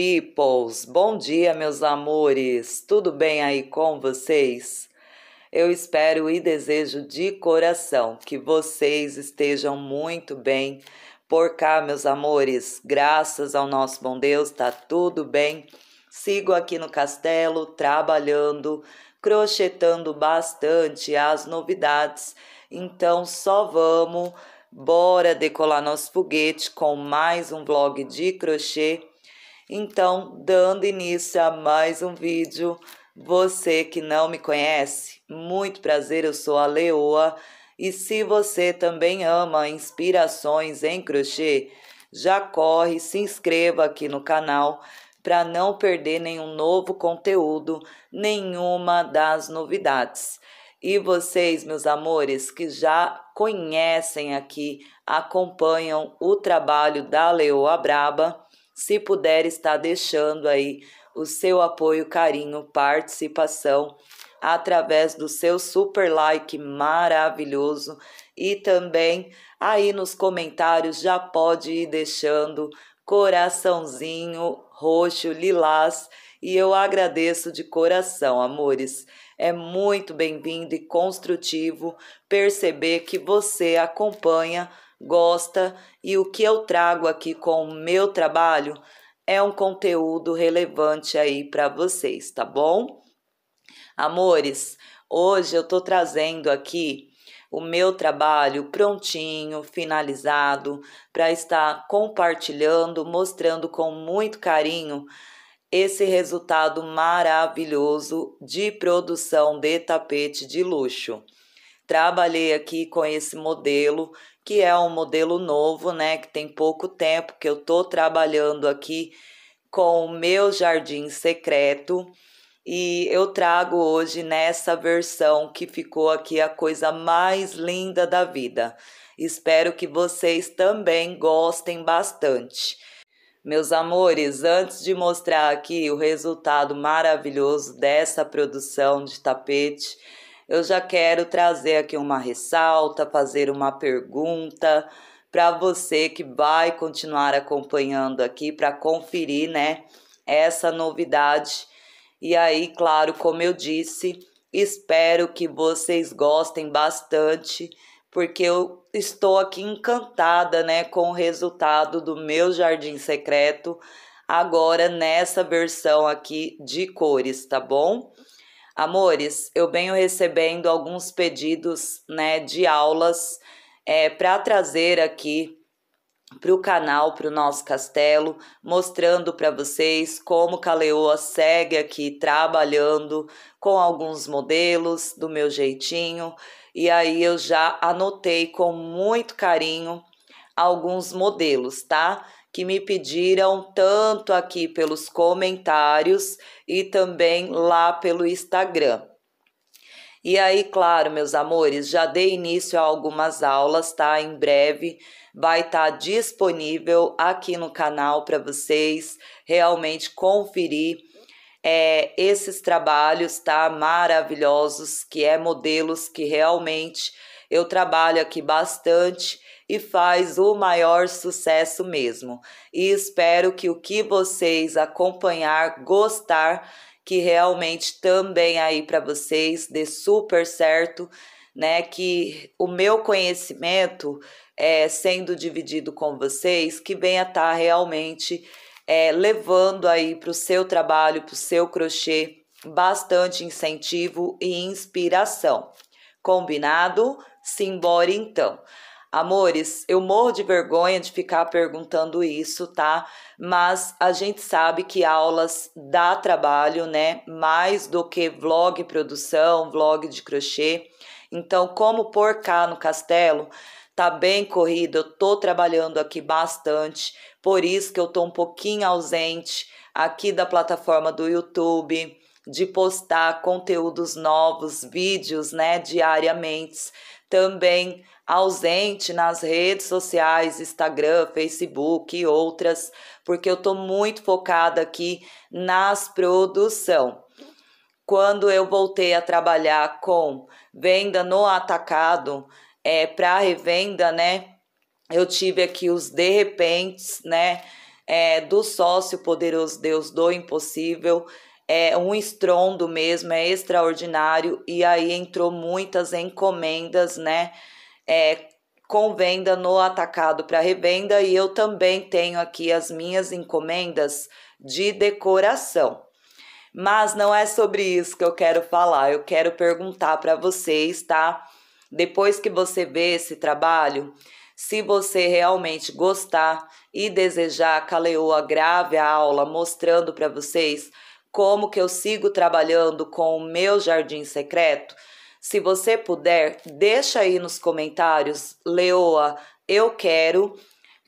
peoples! Bom dia, meus amores! Tudo bem aí com vocês? Eu espero e desejo de coração que vocês estejam muito bem. Por cá, meus amores, graças ao nosso bom Deus, tá tudo bem. Sigo aqui no castelo trabalhando, crochetando bastante as novidades. Então, só vamos, bora decolar nosso foguete com mais um vlog de crochê então, dando início a mais um vídeo, você que não me conhece, muito prazer, eu sou a Leoa. E se você também ama inspirações em crochê, já corre, se inscreva aqui no canal para não perder nenhum novo conteúdo, nenhuma das novidades. E vocês, meus amores, que já conhecem aqui, acompanham o trabalho da Leoa Braba, se puder estar deixando aí o seu apoio, carinho, participação através do seu super like maravilhoso e também aí nos comentários já pode ir deixando coraçãozinho roxo, lilás e eu agradeço de coração, amores. É muito bem-vindo e construtivo perceber que você acompanha gosta e o que eu trago aqui com o meu trabalho é um conteúdo relevante aí para vocês, tá bom? Amores, hoje eu tô trazendo aqui o meu trabalho prontinho, finalizado, para estar compartilhando, mostrando com muito carinho esse resultado maravilhoso de produção de tapete de luxo. Trabalhei aqui com esse modelo que é um modelo novo, né? Que tem pouco tempo que eu tô trabalhando aqui com o meu jardim secreto. E eu trago hoje nessa versão que ficou aqui a coisa mais linda da vida. Espero que vocês também gostem bastante. Meus amores, antes de mostrar aqui o resultado maravilhoso dessa produção de tapete, eu já quero trazer aqui uma ressalta, fazer uma pergunta para você que vai continuar acompanhando aqui para conferir, né, essa novidade. E aí, claro, como eu disse, espero que vocês gostem bastante, porque eu estou aqui encantada, né, com o resultado do meu jardim secreto agora nessa versão aqui de cores, tá bom? Amores, eu venho recebendo alguns pedidos né, de aulas é, para trazer aqui para o canal, para o nosso castelo, mostrando para vocês como Caleoa segue aqui trabalhando com alguns modelos do meu jeitinho. E aí eu já anotei com muito carinho alguns modelos, tá? que me pediram tanto aqui pelos comentários e também lá pelo Instagram. E aí, claro, meus amores, já dei início a algumas aulas, tá? Em breve vai estar tá disponível aqui no canal para vocês realmente conferir é, esses trabalhos, tá? Maravilhosos, que é modelos que realmente eu trabalho aqui bastante e faz o maior sucesso mesmo. E espero que o que vocês acompanhar, gostar, que realmente também aí para vocês dê super certo, né? Que o meu conhecimento é sendo dividido com vocês, que venha estar tá realmente é, levando aí para o seu trabalho, para o seu crochê, bastante incentivo e inspiração. Combinado? Simbora então. Amores, eu morro de vergonha de ficar perguntando isso, tá? Mas a gente sabe que aulas dá trabalho, né? Mais do que vlog produção, vlog de crochê. Então, como por cá no castelo, tá bem corrido, eu tô trabalhando aqui bastante, por isso que eu tô um pouquinho ausente aqui da plataforma do YouTube de postar conteúdos novos, vídeos, né, diariamente também ausente nas redes sociais, Instagram, Facebook e outras, porque eu estou muito focada aqui nas produção. Quando eu voltei a trabalhar com venda no atacado é, para revenda, né? Eu tive aqui os de repente, né? É, do sócio poderoso Deus do impossível é um estrondo mesmo, é extraordinário. E aí entrou muitas encomendas, né? É, com venda no atacado para revenda e eu também tenho aqui as minhas encomendas de decoração. Mas não é sobre isso que eu quero falar, eu quero perguntar para vocês, tá? Depois que você vê esse trabalho, se você realmente gostar e desejar que a grave a aula mostrando para vocês como que eu sigo trabalhando com o meu jardim secreto? Se você puder, deixa aí nos comentários, Leoa, eu quero,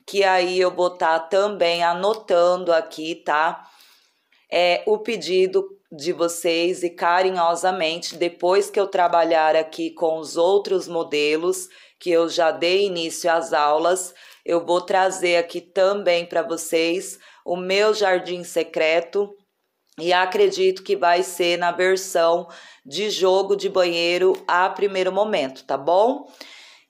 que aí eu vou estar tá também anotando aqui, tá? É, o pedido de vocês e carinhosamente, depois que eu trabalhar aqui com os outros modelos, que eu já dei início às aulas, eu vou trazer aqui também para vocês o meu jardim secreto e acredito que vai ser na versão de jogo de banheiro a primeiro momento, tá bom?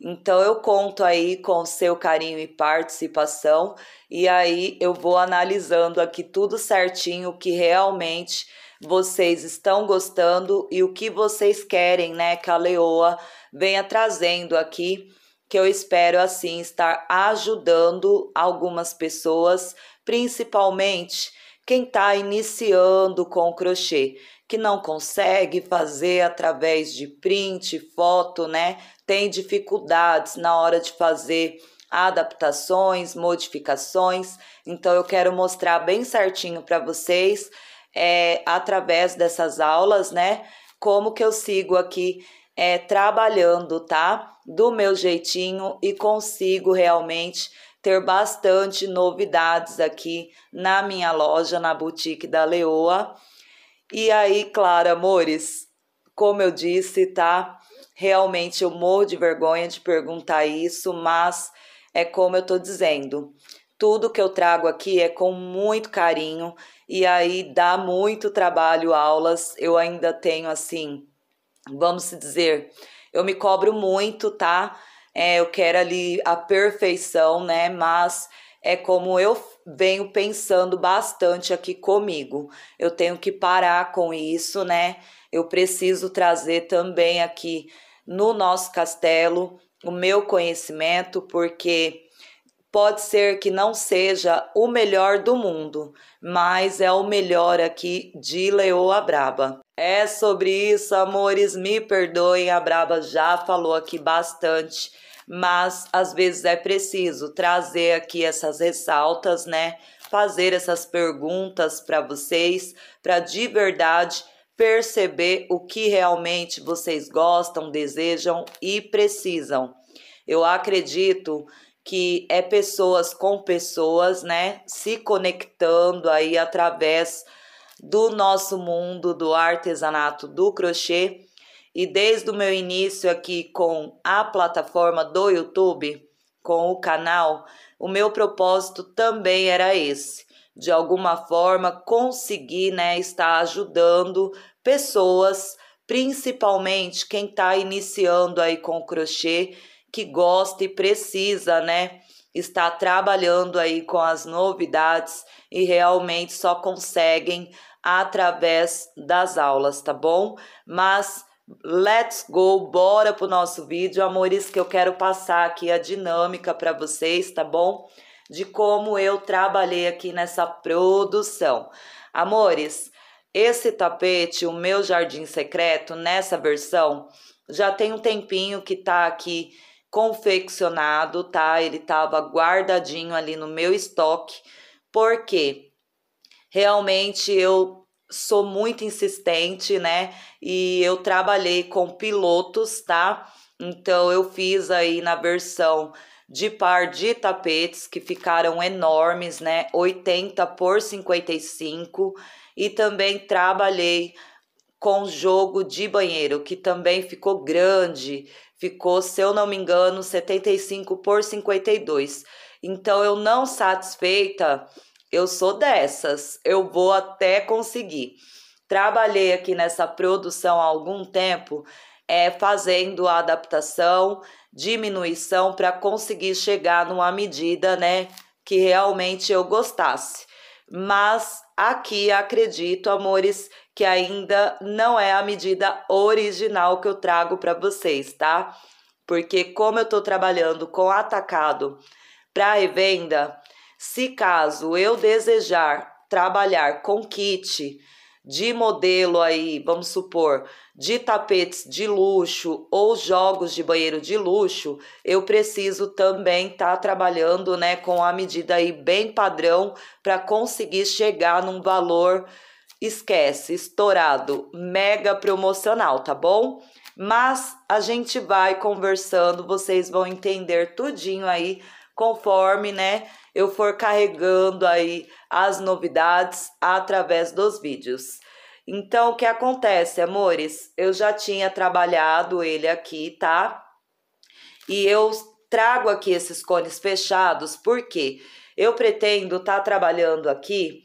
Então eu conto aí com seu carinho e participação e aí eu vou analisando aqui tudo certinho o que realmente vocês estão gostando e o que vocês querem, né, que a Leoa venha trazendo aqui, que eu espero assim estar ajudando algumas pessoas, principalmente quem está iniciando com crochê, que não consegue fazer através de print, foto, né? Tem dificuldades na hora de fazer adaptações, modificações. Então, eu quero mostrar bem certinho para vocês, é, através dessas aulas, né? Como que eu sigo aqui é, trabalhando, tá? Do meu jeitinho e consigo realmente ter bastante novidades aqui na minha loja, na boutique da Leoa. E aí, claro, amores, como eu disse, tá? Realmente eu morro de vergonha de perguntar isso, mas é como eu tô dizendo. Tudo que eu trago aqui é com muito carinho e aí dá muito trabalho aulas. Eu ainda tenho assim, vamos dizer, eu me cobro muito, tá? é, eu quero ali a perfeição, né? Mas é como eu venho pensando bastante aqui comigo. Eu tenho que parar com isso, né? Eu preciso trazer também aqui no nosso castelo o meu conhecimento, porque Pode ser que não seja o melhor do mundo, mas é o melhor aqui de Leoa Braba. É sobre isso, amores, me perdoem, a Braba já falou aqui bastante, mas às vezes é preciso trazer aqui essas ressaltas, né? Fazer essas perguntas para vocês, para de verdade perceber o que realmente vocês gostam, desejam e precisam. Eu acredito que é pessoas com pessoas, né, se conectando aí através do nosso mundo do artesanato do crochê. E desde o meu início aqui com a plataforma do YouTube, com o canal, o meu propósito também era esse, de alguma forma conseguir, né, estar ajudando pessoas, principalmente quem está iniciando aí com o crochê que gosta e precisa, né? Está trabalhando aí com as novidades e realmente só conseguem através das aulas, tá bom? Mas let's go, bora pro nosso vídeo, amores, que eu quero passar aqui a dinâmica para vocês, tá bom? De como eu trabalhei aqui nessa produção. Amores, esse tapete, o meu jardim secreto, nessa versão, já tem um tempinho que tá aqui confeccionado, tá? Ele tava guardadinho ali no meu estoque, porque realmente eu sou muito insistente, né? E eu trabalhei com pilotos, tá? Então eu fiz aí na versão de par de tapetes que ficaram enormes, né? 80 por 55 e também trabalhei com jogo de banheiro, que também ficou grande, ficou, se eu não me engano, 75 por 52. Então, eu não satisfeita, eu sou dessas, eu vou até conseguir. Trabalhei aqui nessa produção há algum tempo, é, fazendo a adaptação, diminuição para conseguir chegar numa medida, né, que realmente eu gostasse. Mas aqui acredito, amores, que ainda não é a medida original que eu trago para vocês, tá? Porque como eu estou trabalhando com atacado para revenda, se caso eu desejar trabalhar com kit de modelo aí, vamos supor, de tapetes de luxo ou jogos de banheiro de luxo, eu preciso também estar tá trabalhando né, com a medida aí bem padrão para conseguir chegar num valor, esquece, estourado, mega promocional, tá bom? Mas a gente vai conversando, vocês vão entender tudinho aí conforme, né, eu for carregando aí as novidades através dos vídeos. Então, o que acontece, amores? Eu já tinha trabalhado ele aqui, tá? E eu trago aqui esses cones fechados, porque eu pretendo estar tá trabalhando aqui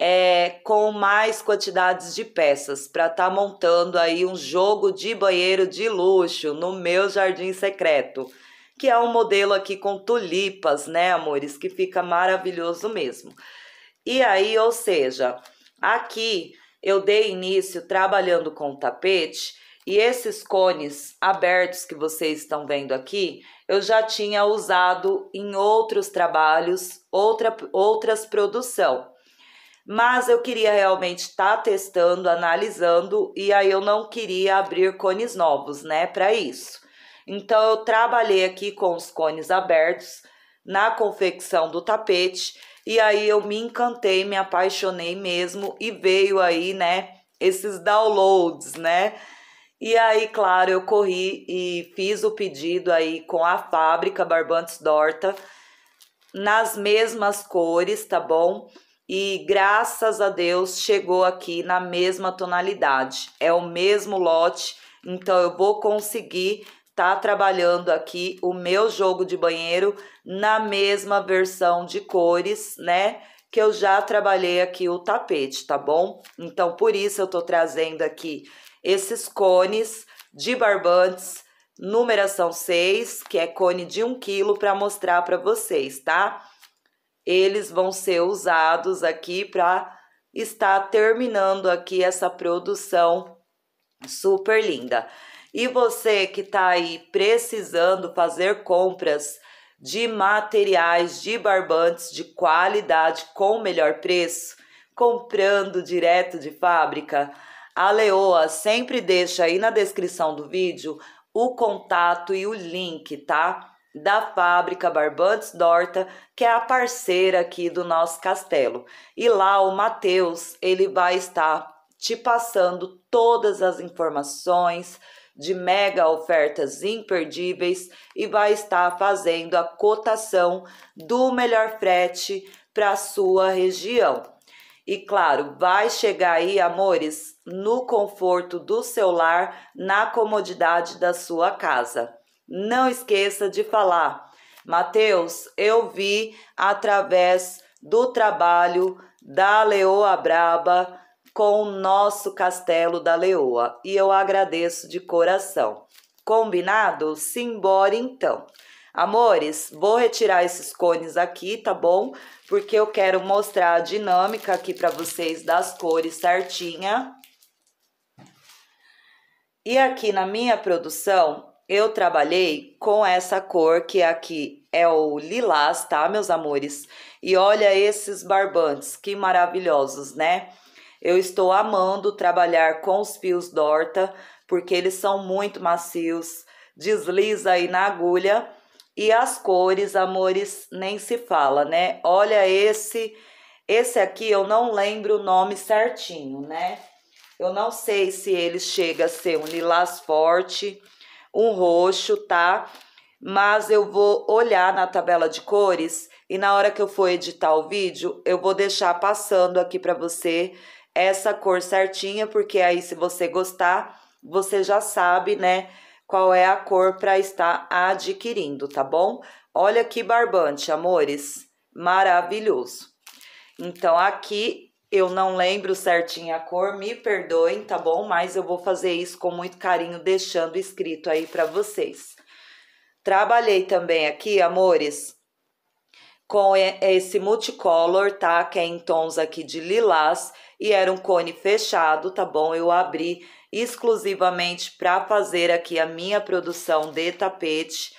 é, com mais quantidades de peças para estar tá montando aí um jogo de banheiro de luxo no meu jardim secreto, que é um modelo aqui com tulipas, né, amores, que fica maravilhoso mesmo. E aí, ou seja, aqui eu dei início trabalhando com tapete e esses cones abertos que vocês estão vendo aqui, eu já tinha usado em outros trabalhos, outra, outras produção. Mas eu queria realmente estar tá testando, analisando, e aí eu não queria abrir cones novos, né, para isso. Então eu trabalhei aqui com os cones abertos na confecção do tapete e aí eu me encantei, me apaixonei mesmo e veio aí, né, esses downloads, né? E aí, claro, eu corri e fiz o pedido aí com a fábrica Barbantes Dorta nas mesmas cores, tá bom? E graças a Deus chegou aqui na mesma tonalidade. É o mesmo lote, então eu vou conseguir está trabalhando aqui o meu jogo de banheiro na mesma versão de cores, né? Que eu já trabalhei aqui o tapete, tá bom? Então, por isso eu tô trazendo aqui esses cones de barbantes, numeração 6, que é cone de 1 quilo, para mostrar para vocês, tá? Eles vão ser usados aqui para estar terminando aqui essa produção super linda. E você que está aí precisando fazer compras de materiais de barbantes de qualidade com melhor preço, comprando direto de fábrica, a Leoa sempre deixa aí na descrição do vídeo o contato e o link, tá? da fábrica Barbantes Dorta, que é a parceira aqui do nosso castelo. E lá o Matheus, ele vai estar te passando todas as informações, de mega ofertas imperdíveis e vai estar fazendo a cotação do melhor frete para sua região. E claro, vai chegar aí, amores, no conforto do seu lar, na comodidade da sua casa. Não esqueça de falar, Mateus, eu vi através do trabalho da Leoa Braba com o nosso Castelo da Leoa e eu agradeço de coração. Combinado? Simbora então. Amores, vou retirar esses cones aqui, tá bom? Porque eu quero mostrar a dinâmica aqui para vocês das cores certinha. E aqui na minha produção, eu trabalhei com essa cor que aqui é o lilás, tá, meus amores? E olha esses barbantes, que maravilhosos, né? Eu estou amando trabalhar com os fios Dorta, porque eles são muito macios, desliza aí na agulha. E as cores, amores, nem se fala, né? Olha esse, esse aqui eu não lembro o nome certinho, né? Eu não sei se ele chega a ser um lilás forte, um roxo, tá? Mas eu vou olhar na tabela de cores e na hora que eu for editar o vídeo, eu vou deixar passando aqui para você essa cor certinha, porque aí se você gostar, você já sabe, né, qual é a cor para estar adquirindo, tá bom? Olha que barbante, amores, maravilhoso. Então aqui eu não lembro certinho a cor, me perdoem, tá bom? Mas eu vou fazer isso com muito carinho, deixando escrito aí para vocês. Trabalhei também aqui, amores, com esse multicolor, tá? Que é em tons aqui de lilás e era um cone fechado, tá bom? Eu abri exclusivamente para fazer aqui a minha produção de tapete.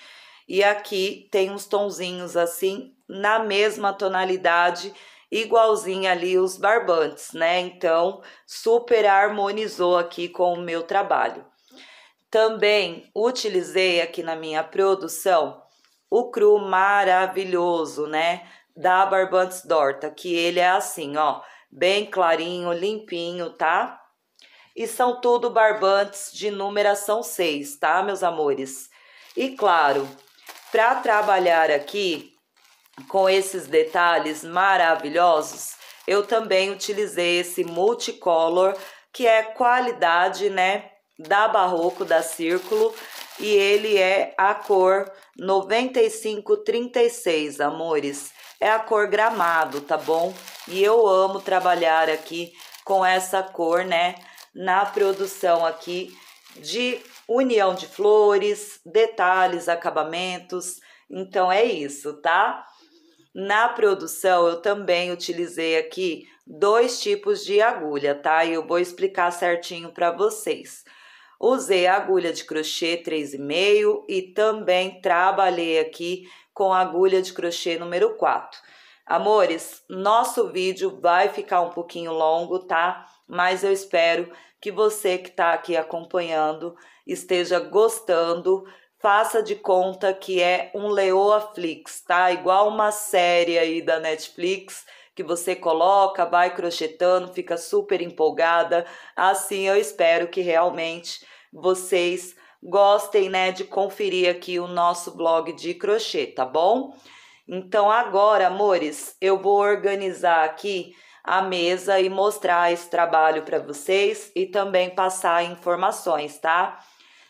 E aqui tem uns tonzinhos assim, na mesma tonalidade, igualzinho ali os barbantes, né? Então, super harmonizou aqui com o meu trabalho. Também utilizei aqui na minha produção o cru maravilhoso, né? Da Barbantes Dorta, que ele é assim, ó bem clarinho, limpinho, tá? E são tudo barbantes de numeração 6, tá, meus amores? E claro, para trabalhar aqui com esses detalhes maravilhosos, eu também utilizei esse multicolor, que é qualidade, né, da Barroco, da Círculo, e ele é a cor 9536, amores é a cor gramado, tá bom? E eu amo trabalhar aqui com essa cor, né? Na produção aqui de união de flores, detalhes, acabamentos. Então é isso, tá? Na produção eu também utilizei aqui dois tipos de agulha, tá? E eu vou explicar certinho para vocês. Usei a agulha de crochê 3,5 e também trabalhei aqui com a agulha de crochê número 4. Amores, nosso vídeo vai ficar um pouquinho longo, tá? Mas eu espero que você que está aqui acompanhando esteja gostando. Faça de conta que é um Leoa Flix, tá? Igual uma série aí da Netflix que você coloca, vai crochetando, fica super empolgada. Assim eu espero que realmente vocês gostem, né, de conferir aqui o nosso blog de crochê, tá bom? Então agora, amores, eu vou organizar aqui a mesa e mostrar esse trabalho para vocês e também passar informações, tá?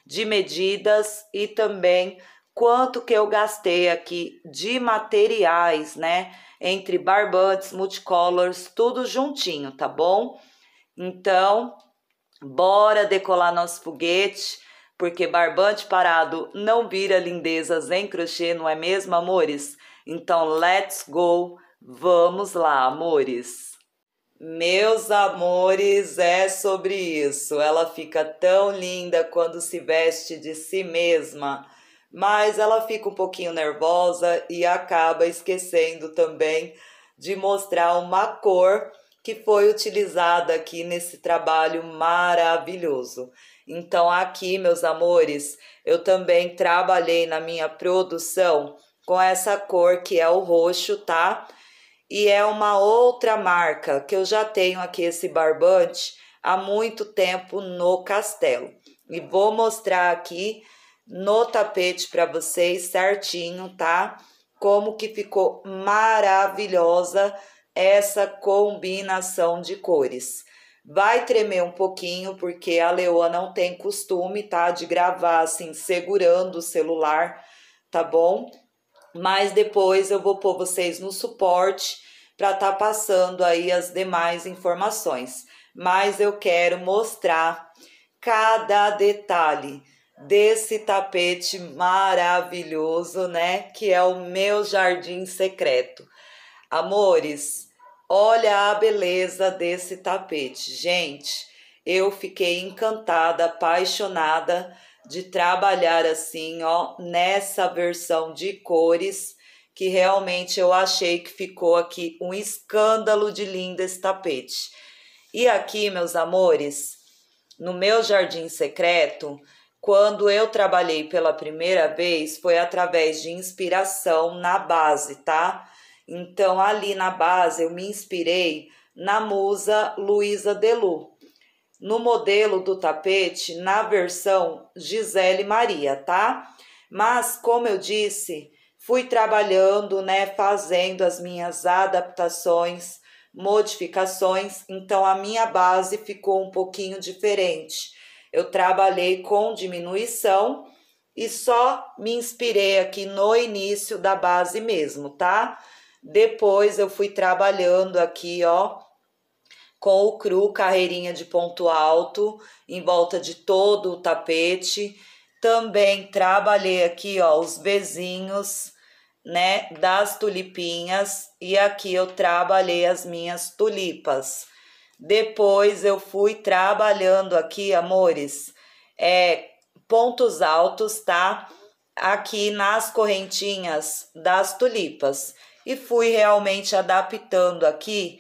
De medidas e também quanto que eu gastei aqui de materiais, né? Entre barbantes, multicolors, tudo juntinho, tá bom? Então, bora decolar nosso foguete, porque barbante parado não vira lindezas em crochê, não é mesmo, amores? Então, let's go! Vamos lá, amores! Meus amores, é sobre isso. Ela fica tão linda quando se veste de si mesma mas ela fica um pouquinho nervosa e acaba esquecendo também de mostrar uma cor que foi utilizada aqui nesse trabalho maravilhoso. Então, aqui, meus amores, eu também trabalhei na minha produção com essa cor que é o roxo, tá? E é uma outra marca que eu já tenho aqui esse barbante há muito tempo no castelo. E vou mostrar aqui no tapete para vocês certinho, tá? Como que ficou maravilhosa essa combinação de cores. Vai tremer um pouquinho, porque a Leoa não tem costume, tá? De gravar assim, segurando o celular, tá bom? Mas depois eu vou pôr vocês no suporte para estar tá passando aí as demais informações. Mas eu quero mostrar cada detalhe desse tapete maravilhoso, né? Que é o meu jardim secreto. Amores, olha a beleza desse tapete. Gente, eu fiquei encantada, apaixonada de trabalhar assim, ó, nessa versão de cores, que realmente eu achei que ficou aqui um escândalo de lindo esse tapete. E aqui, meus amores, no meu jardim secreto, quando eu trabalhei pela primeira vez, foi através de inspiração na base, tá? Então, ali na base, eu me inspirei na musa Luísa Delu. No modelo do tapete, na versão Gisele Maria, tá? Mas, como eu disse, fui trabalhando, né, fazendo as minhas adaptações, modificações, então a minha base ficou um pouquinho diferente. Eu trabalhei com diminuição e só me inspirei aqui no início da base mesmo, tá? Depois eu fui trabalhando aqui, ó, com o cru, carreirinha de ponto alto, em volta de todo o tapete. Também trabalhei aqui, ó, os bezinhos, né, das tulipinhas. E aqui eu trabalhei as minhas tulipas. Depois eu fui trabalhando aqui, amores, é, pontos altos, tá? Aqui nas correntinhas das tulipas. E fui realmente adaptando aqui,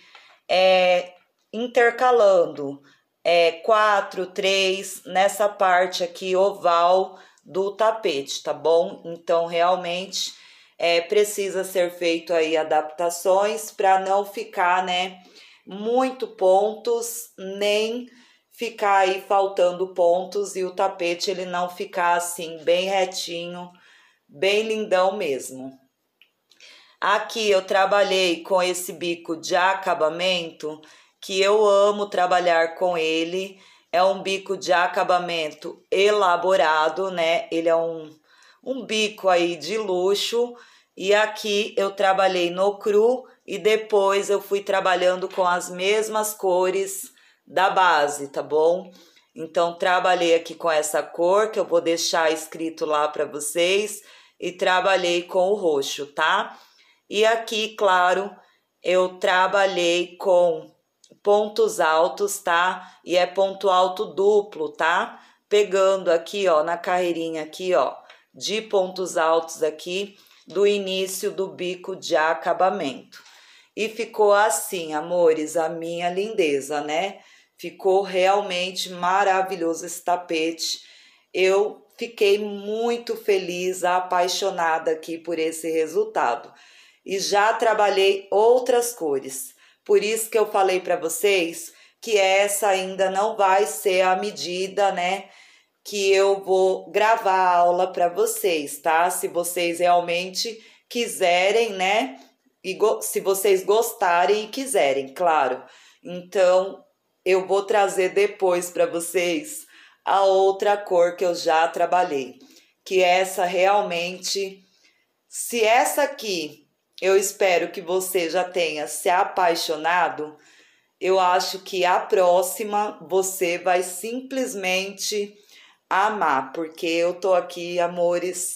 é, intercalando é, quatro, três, nessa parte aqui oval do tapete, tá bom? Então, realmente, é, precisa ser feito aí adaptações para não ficar, né? muito pontos, nem ficar aí faltando pontos e o tapete ele não ficar assim bem retinho, bem lindão mesmo. Aqui eu trabalhei com esse bico de acabamento, que eu amo trabalhar com ele. É um bico de acabamento elaborado, né? Ele é um, um bico aí de luxo e aqui eu trabalhei no cru e depois eu fui trabalhando com as mesmas cores da base, tá bom? Então, trabalhei aqui com essa cor, que eu vou deixar escrito lá para vocês, e trabalhei com o roxo, tá? E aqui, claro, eu trabalhei com pontos altos, tá? E é ponto alto duplo, tá? Pegando aqui, ó, na carreirinha aqui, ó, de pontos altos aqui, do início do bico de acabamento. E ficou assim, amores, a minha lindeza, né? Ficou realmente maravilhoso esse tapete. Eu fiquei muito feliz, apaixonada aqui por esse resultado. E já trabalhei outras cores. Por isso que eu falei para vocês que essa ainda não vai ser a medida, né? que eu vou gravar a aula para vocês, tá? Se vocês realmente quiserem, né? E se vocês gostarem e quiserem, claro. Então, eu vou trazer depois para vocês a outra cor que eu já trabalhei, que é essa realmente se essa aqui eu espero que você já tenha se apaixonado, eu acho que a próxima você vai simplesmente amar, porque eu tô aqui, amores,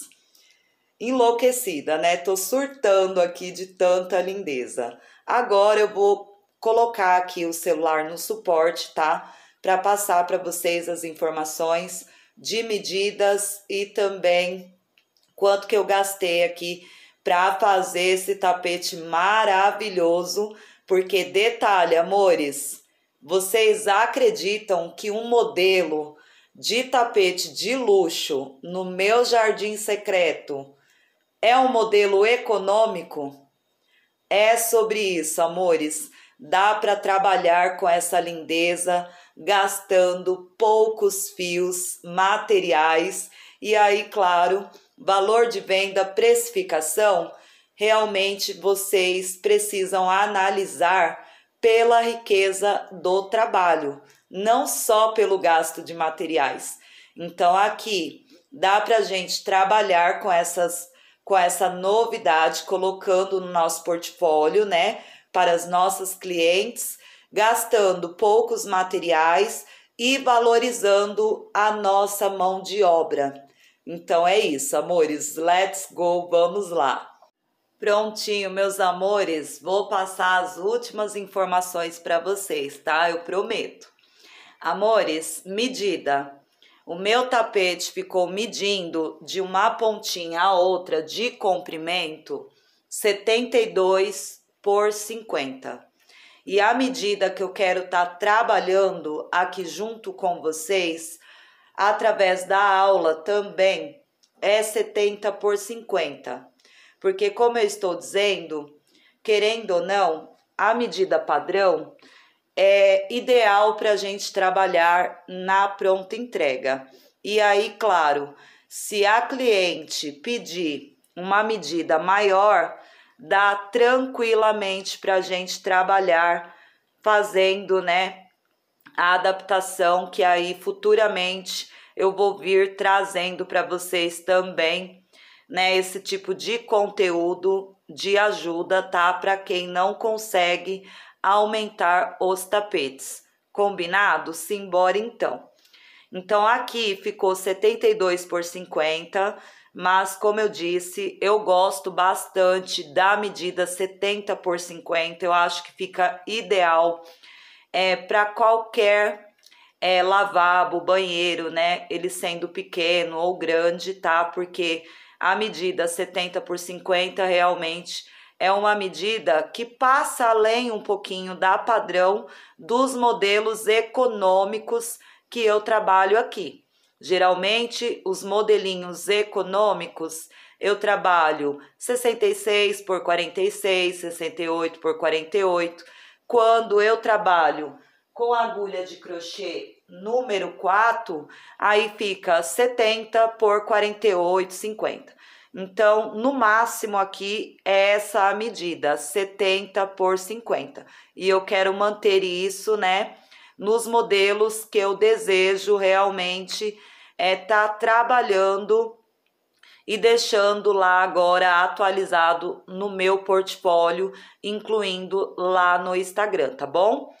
enlouquecida, né? Tô surtando aqui de tanta lindeza. Agora eu vou colocar aqui o celular no suporte, tá? Para passar para vocês as informações de medidas e também quanto que eu gastei aqui para fazer esse tapete maravilhoso, porque detalhe, amores, vocês acreditam que um modelo de tapete de luxo no meu jardim secreto é um modelo econômico? É sobre isso, amores. Dá para trabalhar com essa lindeza gastando poucos fios materiais e aí, claro, valor de venda, precificação. Realmente vocês precisam analisar pela riqueza do trabalho não só pelo gasto de materiais. Então, aqui dá para a gente trabalhar com essas com essa novidade, colocando no nosso portfólio, né, para as nossas clientes, gastando poucos materiais e valorizando a nossa mão de obra. Então é isso, amores, let's go, vamos lá. Prontinho, meus amores, vou passar as últimas informações para vocês, tá? Eu prometo. Amores, medida. O meu tapete ficou medindo de uma pontinha a outra de comprimento 72 por 50. E à medida que eu quero estar tá trabalhando aqui junto com vocês, através da aula também é 70 por 50. Porque como eu estou dizendo, querendo ou não, a medida padrão é ideal para a gente trabalhar na pronta entrega. E aí, claro, se a cliente pedir uma medida maior, dá tranquilamente para a gente trabalhar fazendo, né, a adaptação que aí futuramente eu vou vir trazendo para vocês também, né, esse tipo de conteúdo de ajuda, tá? Para quem não consegue aumentar os tapetes. Combinado? Simbora então. Então aqui ficou 72 por 50, mas como eu disse, eu gosto bastante da medida 70 por 50, eu acho que fica ideal é, para qualquer é, lavabo, banheiro, né? Ele sendo pequeno ou grande, tá? Porque a medida 70 por 50 realmente é uma medida que passa além um pouquinho da padrão dos modelos econômicos que eu trabalho aqui. Geralmente, os modelinhos econômicos eu trabalho 66 por 46, 68 por 48. Quando eu trabalho com agulha de crochê número 4, aí fica 70 por 48, 50. Então, no máximo aqui é essa a medida, 70 por 50. E eu quero manter isso, né, nos modelos que eu desejo realmente é tá trabalhando e deixando lá agora atualizado no meu portfólio, incluindo lá no Instagram, tá bom?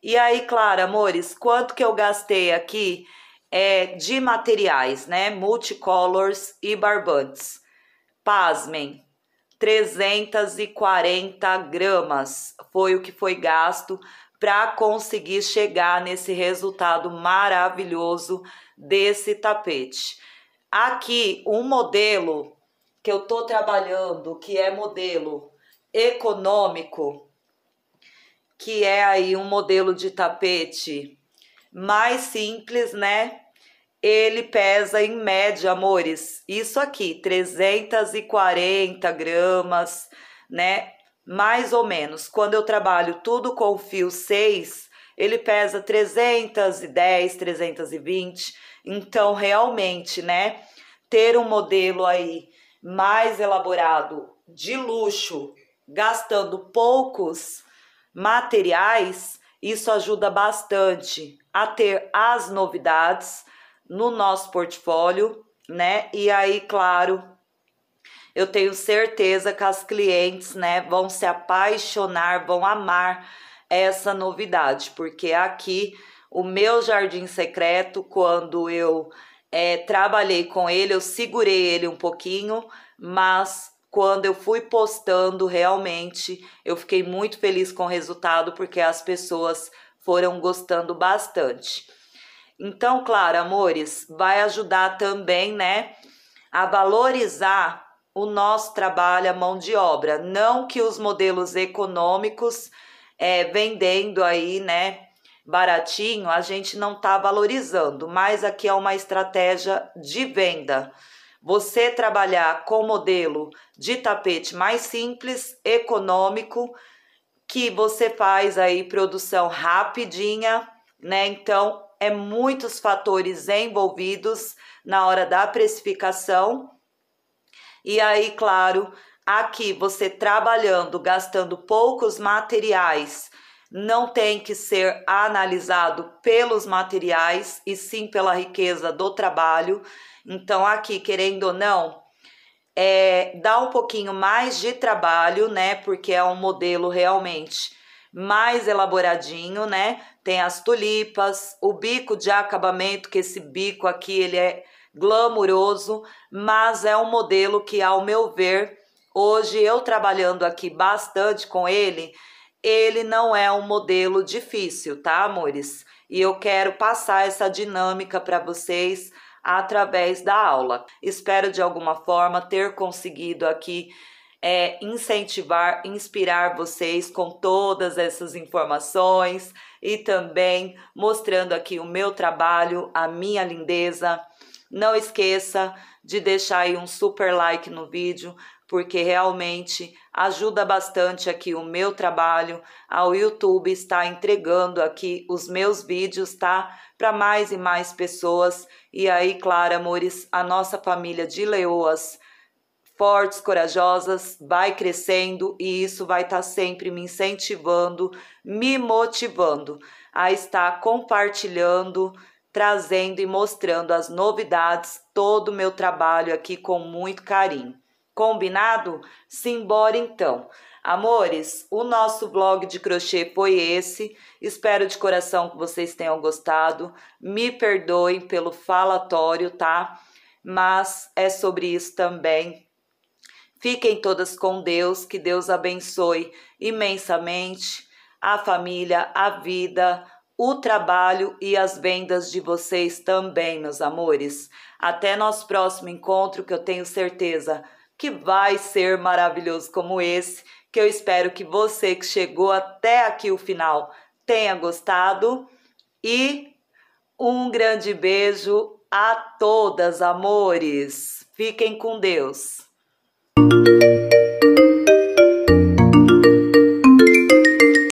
E aí, claro, amores, quanto que eu gastei aqui é de materiais, né? Multicolors e barbantes. Pasmem, 340 gramas foi o que foi gasto para conseguir chegar nesse resultado maravilhoso desse tapete. Aqui, um modelo que eu estou trabalhando, que é modelo econômico, que é aí um modelo de tapete mais simples, né? ele pesa em média, amores, isso aqui, 340 gramas, né? Mais ou menos. Quando eu trabalho tudo com fio 6, ele pesa 310, 320. Então, realmente, né? Ter um modelo aí mais elaborado, de luxo, gastando poucos materiais, isso ajuda bastante a ter as novidades no nosso portfólio, né? E aí, claro, eu tenho certeza que as clientes, né, vão se apaixonar, vão amar essa novidade, porque aqui o meu jardim secreto, quando eu é, trabalhei com ele, eu segurei ele um pouquinho, mas quando eu fui postando, realmente eu fiquei muito feliz com o resultado, porque as pessoas foram gostando bastante. Então, claro, amores, vai ajudar também, né, a valorizar o nosso trabalho, a mão de obra. Não que os modelos econômicos é, vendendo aí, né, baratinho, a gente não tá valorizando, mas aqui é uma estratégia de venda. Você trabalhar com modelo de tapete mais simples, econômico, que você faz aí produção rapidinha, né? Então, é muitos fatores envolvidos na hora da precificação. E aí, claro, aqui você trabalhando, gastando poucos materiais, não tem que ser analisado pelos materiais e sim pela riqueza do trabalho. Então, aqui, querendo ou não, é, dá um pouquinho mais de trabalho, né? Porque é um modelo realmente mais elaboradinho, né? Tem as tulipas, o bico de acabamento, que esse bico aqui ele é glamuroso, mas é um modelo que, ao meu ver, hoje eu trabalhando aqui bastante com ele, ele não é um modelo difícil, tá, amores? E eu quero passar essa dinâmica para vocês através da aula. Espero de alguma forma ter conseguido aqui é, incentivar, inspirar vocês com todas essas informações e também mostrando aqui o meu trabalho, a minha lindeza. Não esqueça de deixar aí um super like no vídeo, porque realmente ajuda bastante aqui o meu trabalho, ao YouTube está entregando aqui os meus vídeos, tá? Para mais e mais pessoas. E aí, claro, amores, a nossa família de leoas fortes, corajosas, vai crescendo e isso vai estar tá sempre me incentivando, me motivando a estar compartilhando, trazendo e mostrando as novidades, todo o meu trabalho aqui com muito carinho. Combinado? Simbora então. Amores, o nosso blog de crochê foi esse. Espero de coração que vocês tenham gostado. Me perdoem pelo falatório, tá? Mas é sobre isso também Fiquem todas com Deus, que Deus abençoe imensamente a família, a vida, o trabalho e as vendas de vocês também, meus amores. Até nosso próximo encontro, que eu tenho certeza que vai ser maravilhoso como esse, que eu espero que você que chegou até aqui o final tenha gostado e um grande beijo a todas, amores. Fiquem com Deus. Música